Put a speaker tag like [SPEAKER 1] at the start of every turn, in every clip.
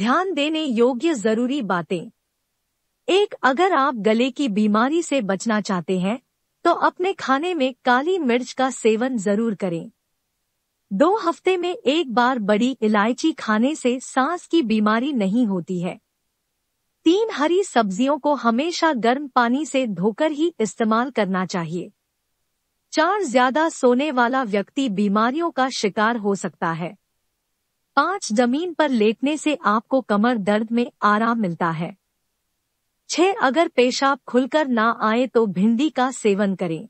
[SPEAKER 1] ध्यान देने योग्य जरूरी बातें एक अगर आप गले की बीमारी से बचना चाहते हैं तो अपने खाने में काली मिर्च का सेवन जरूर करें दो हफ्ते में एक बार बड़ी इलायची खाने से सांस की बीमारी नहीं होती है तीन हरी सब्जियों को हमेशा गर्म पानी से धोकर ही इस्तेमाल करना चाहिए चार ज्यादा सोने वाला व्यक्ति बीमारियों का शिकार हो सकता है पांच जमीन पर लेटने से आपको कमर दर्द में आराम मिलता है छह अगर पेशाब खुलकर ना आए तो भिंडी का सेवन करें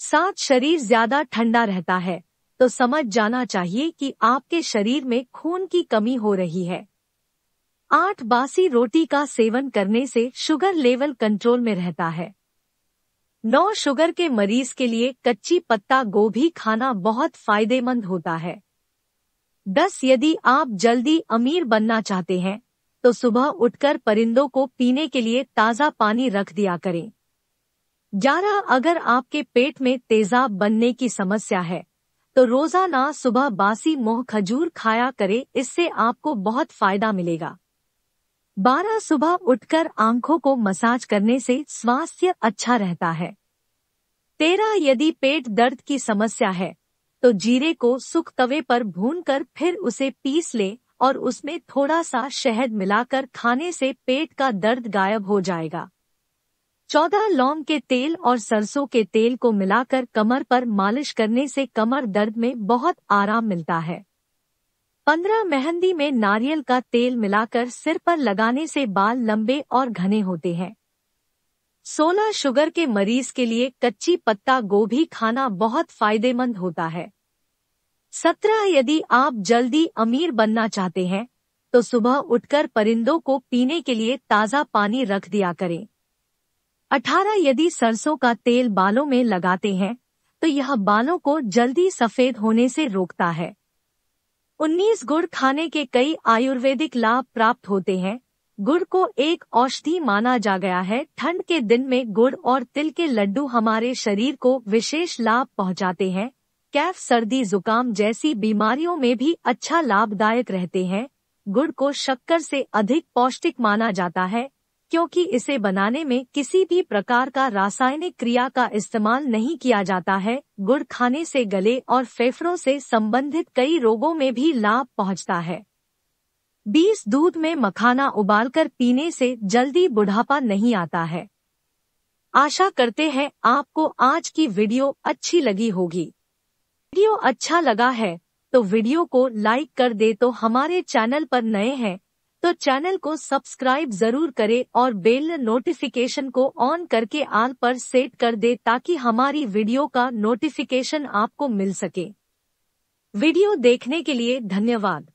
[SPEAKER 1] सात शरीर ज्यादा ठंडा रहता है तो समझ जाना चाहिए कि आपके शरीर में खून की कमी हो रही है आठ बासी रोटी का सेवन करने से शुगर लेवल कंट्रोल में रहता है नौ शुगर के मरीज के लिए कच्ची पत्ता गोभी खाना बहुत फायदेमंद होता है दस यदि आप जल्दी अमीर बनना चाहते हैं तो सुबह उठकर परिंदों को पीने के लिए ताज़ा पानी रख दिया करें ग्यारह अगर आपके पेट में तेजाब बनने की समस्या है तो रोजाना सुबह बासी मोह खजूर खाया करें इससे आपको बहुत फायदा मिलेगा बारह सुबह उठकर आंखों को मसाज करने से स्वास्थ्य अच्छा रहता है तेरह यदि पेट दर्द की समस्या है तो जीरे को सुख तवे पर भूनकर फिर उसे पीस ले और उसमें थोड़ा सा शहद मिलाकर खाने से पेट का दर्द गायब हो जाएगा चौदह लौंग के तेल और सरसों के तेल को मिलाकर कमर पर मालिश करने से कमर दर्द में बहुत आराम मिलता है पंद्रह मेहंदी में नारियल का तेल मिलाकर सिर पर लगाने से बाल लंबे और घने होते हैं सोना शुगर के मरीज के लिए कच्ची पत्ता गोभी खाना बहुत फायदेमंद होता है सत्रह यदि आप जल्दी अमीर बनना चाहते हैं तो सुबह उठकर परिंदों को पीने के लिए ताज़ा पानी रख दिया करें अठारह यदि सरसों का तेल बालों में लगाते हैं तो यह बालों को जल्दी सफ़ेद होने से रोकता है उन्नीस गुड़ खाने के कई आयुर्वेदिक लाभ प्राप्त होते हैं गुड़ को एक औषधि माना जा गया है ठंड के दिन में गुड़ और तिल के लड्डू हमारे शरीर को विशेष लाभ पहुंचाते हैं कैफ सर्दी जुकाम जैसी बीमारियों में भी अच्छा लाभदायक रहते हैं गुड़ को शक्कर से अधिक पौष्टिक माना जाता है क्योंकि इसे बनाने में किसी भी प्रकार का रासायनिक क्रिया का इस्तेमाल नहीं किया जाता है गुड़ खाने से गले और फेफड़ों से संबंधित कई रोगों में भी लाभ पहुंचता है बीस दूध में मखाना उबालकर पीने से जल्दी बुढ़ापा नहीं आता है आशा करते हैं आपको आज की वीडियो अच्छी लगी होगी वीडियो अच्छा लगा है तो वीडियो को लाइक कर दे तो हमारे चैनल पर नए हैं तो चैनल को सब्सक्राइब जरूर करें और बेल नोटिफिकेशन को ऑन करके आल पर सेट कर दे ताकि हमारी वीडियो का नोटिफिकेशन आपको मिल सके वीडियो देखने के लिए धन्यवाद